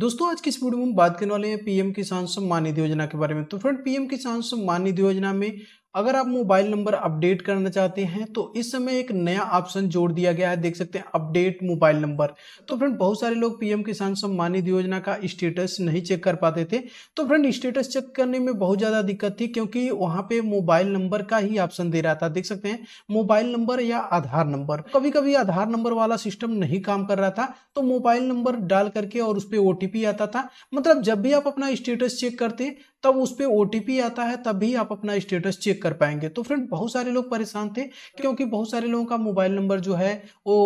दोस्तों आज की इस वीडियो में हम बात करने वाले हैं पीएम किसान सम्मान निधि योजना के बारे में तो फ्रेंड पीएम किसान सम्मान निधि योजना में अगर आप मोबाइल नंबर अपडेट करना चाहते हैं तो इस समय एक नया ऑप्शन जोड़ दिया गया है देख सकते हैं अपडेट मोबाइल नंबर तो फ्रेंड बहुत सारे लोग पीएम किसान सम्मान निधि योजना का स्टेटस नहीं चेक कर पाते थे तो फ्रेंड स्टेटस चेक करने में बहुत ज़्यादा दिक्कत थी क्योंकि वहाँ पे मोबाइल नंबर का ही ऑप्शन दे रहा था देख सकते हैं मोबाइल नंबर या आधार नंबर कभी कभी आधार नंबर वाला सिस्टम नहीं काम कर रहा था तो मोबाइल नंबर डाल करके और उस पर ओ आता था मतलब जब भी आप अपना स्टेटस चेक करते तब उस पर ओ आता है तभी आप अपना स्टेटस चेक कर पाएंगे तो फ्रेंड बहुत सारे लोग परेशान थे क्योंकि बहुत सारे लोगों का मोबाइल नंबर जो है वो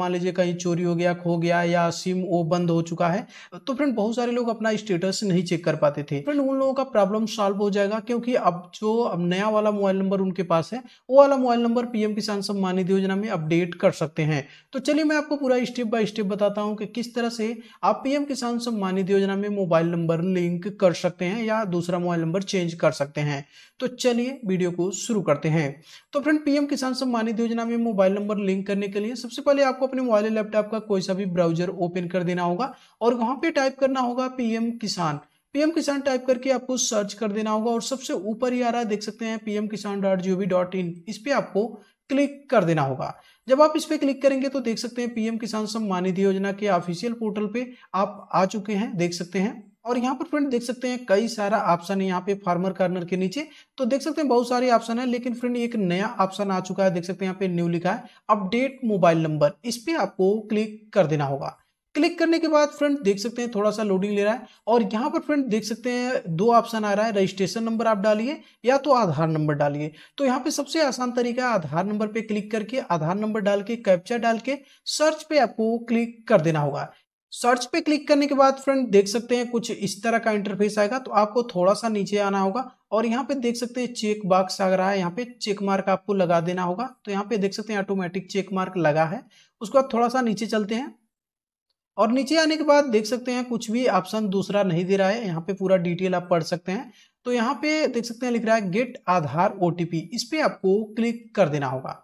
मान लीजिए कहीं चोरी हो गया खो गया या सिम वो बंद हो चुका है तो फ्रेंड बहुत सारे लोग अपना स्टेटस नहीं चेक कर पाते थे फ्रेंड उन लोगों का प्रॉब्लम सॉल्व हो जाएगा क्योंकि अब जो अब नया वाला मोबाइल नंबर उनके पास है वो वाला मोबाइल नंबर पीएम किसान सम्मान निधि योजना में अपडेट कर सकते हैं तो चलिए मैं आपको पूरा स्टेप बाय स्टेप बताता हूँ कि किस तरह से आप पीएम किसान सम्मान निधि योजना में मोबाइल नंबर लिंक कर सकते हैं या दूसरा मोबाइल नंबर चेंज कर सकते हैं तो चलिए वीडियो को शुरू करते हैं तो फ्रेंड पीएम किसान सम्मान निधि योजना में मोबाइल नंबर लिंक करने के लिए सबसे पहले आपको अपने मोबाइल लैपटॉप का कोई सा भी ब्राउजर ओपन कर देना होगा और वहां पे टाइप करना होगा पीएम किसान पीएम किसान टाइप करके आपको सर्च कर देना होगा और सबसे ऊपर ही आ रहा है देख सकते हैं पीएम किसान डॉट जीओवी डॉट इन इस पर आपको क्लिक कर देना होगा जब आप इस पर क्लिक करेंगे तो देख सकते हैं पीएम किसान सम्मान निधि योजना के ऑफिशियल पोर्टल पे आप आ चुके हैं देख सकते हैं और यहाँ पर फ्रेंड देख सकते हैं कई सारा ऑप्शन है यहाँ पे फार्मर कार्नर के नीचे तो देख सकते हैं बहुत सारे ऑप्शन है लेकिन फ्रेंड एक नया ऑप्शन आ चुका है देख सकते हैं यहाँ पे न्यू लिखा है अपडेट मोबाइल नंबर इस पे आपको क्लिक कर देना होगा क्लिक करने के बाद फ्रेंड देख सकते हैं थोड़ा सा लोडिंग ले रहा है और यहाँ पर फ्रेंड देख सकते हैं दो ऑप्शन आ रहा है रजिस्ट्रेशन नंबर आप डालिए या तो आधार नंबर डालिए तो यहाँ पे सबसे आसान तरीका आधार नंबर पे क्लिक करके आधार नंबर डाल के कैप्चा डाल के सर्च पे आपको क्लिक कर देना होगा सर्च पे क्लिक करने के बाद फ्रेंड देख सकते हैं कुछ इस तरह का इंटरफेस आएगा तो आपको थोड़ा सा नीचे आना होगा और यहाँ पे देख सकते हैं चेक बॉक्स आ रहा है यहाँ पे चेक मार्क आपको लगा देना होगा तो यहाँ पे देख सकते हैं ऑटोमेटिक चेक मार्क लगा है उसके बाद थोड़ा सा नीचे चलते हैं और नीचे आने के बाद देख सकते हैं कुछ भी ऑप्शन दूसरा नहीं दे रहा है यहाँ पे पूरा डिटेल आप पढ़ सकते हैं तो यहाँ पे देख सकते हैं लिख रहा है गेट आधार ओटीपी इस पे आपको क्लिक कर देना होगा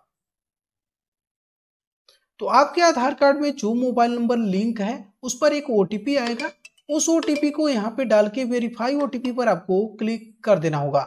तो आपके आधार कार्ड में जो मोबाइल नंबर लिंक है उस पर एक ओटीपी आएगा उस ओटीपी को यहाँ पे डाल के वेरीफाई ओटीपी पर आपको क्लिक कर देना होगा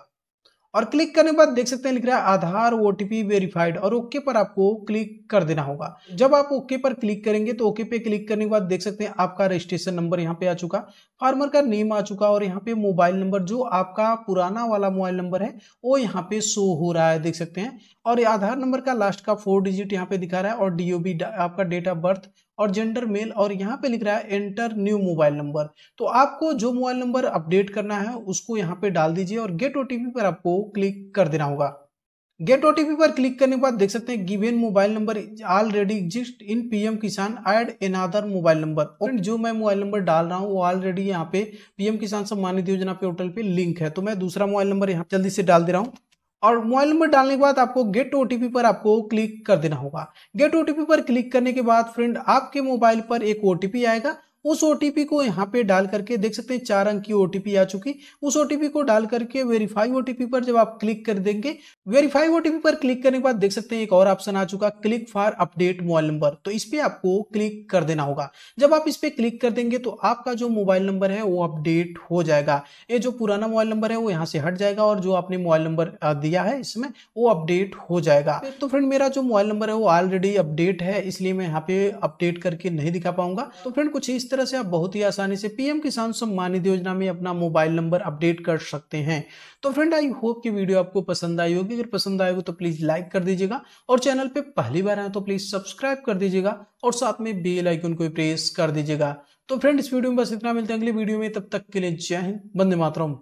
और क्लिक करने के बाद देख सकते हैं लिख रहा है आधार ओ वेरीफाइड और ओके पर आपको क्लिक कर देना होगा जब आप ओके पर क्लिक करेंगे तो ओके पे क्लिक करने के बाद देख सकते हैं आपका रजिस्ट्रेशन नंबर यहाँ पे आ चुका फार्मर का नेम आ चुका और यहाँ पे मोबाइल नंबर जो आपका पुराना वाला मोबाइल नंबर है वो यहाँ पे शो हो रहा है देख सकते हैं और आधार नंबर का लास्ट का फोर डिजिट यहाँ पे दिखा रहा है और डीओबी आपका डेट ऑफ बर्थ और जेंडर मेल और यहाँ पे लिख रहा है एंटर न्यू मोबाइल नंबर तो आपको जो मोबाइल नंबर अपडेट करना है उसको यहाँ पे डाल दीजिए और गेट ओटीपी पर आपको क्लिक कर देना होगा गेट ओटीपी पर क्लिक करने के बाद देख सकते हैं given mobile number already exist in PM Kisan एड आदर मोबाइल नंबर और जो मैं मोबाइल नंबर डाल रहा हूँ वो ऑलरेडी यहाँ पे पीएम किसान सम्मानित योजना पोर्टल पे लिंक है तो मैं दूसरा मोबाइल नंबर यहाँ जल्दी से डाल दे रहा हूँ और मोबाइल नंबर डालने के बाद आपको गेट ओ पर आपको क्लिक कर देना होगा गेट ओ पर क्लिक करने के बाद फ्रेंड आपके मोबाइल पर एक ओ आएगा उस ओटीपी को यहाँ पे डाल करके देख सकते हैं चार अंक की ओटीपी आ चुकी उस ओटीपी को डाल करके वेरीफाई ओ पर जब आप क्लिक कर देंगे वेरीफाई ओटीपी पर क्लिक करने के बाद देख सकते हैं एक और ऑप्शन आ चुका click for update mobile number तो इस पर आपको क्लिक कर देना होगा जब आप इस पर क्लिक कर देंगे तो आपका जो मोबाइल नंबर है वो अपडेट हो जाएगा ये जो पुराना मोबाइल नंबर है वो यहाँ से हट जाएगा और जो आपने मोबाइल नंबर दिया है इसमें वो अपडेट हो जाएगा तो फ्रेंड मेरा जो मोबाइल नंबर है वो ऑलरेडी अपडेट है इसलिए मैं यहाँ पे अपडेट करके नहीं दिखा पाऊंगा तो फ्रेंड कुछ इस तरह तरह से आप बहुत ही आसानी से पीएम किसान सम्मान निधि योजना में अपना मोबाइल नंबर अपडेट कर सकते हैं तो फ्रेंड आई होप कि वीडियो आपको पसंद आई होगी अगर पसंद आए तो प्लीज लाइक कर दीजिएगा और चैनल पर पहली बार आए तो प्लीज सब्सक्राइब कर दीजिएगा और साथ में बेल आइकन को प्रेस कर दीजिएगा तो फ्रेंड इस वीडियो में बस इतना मिलते हैं अगले वीडियो में तब तक के लिए जय हिंद बंदे मातरम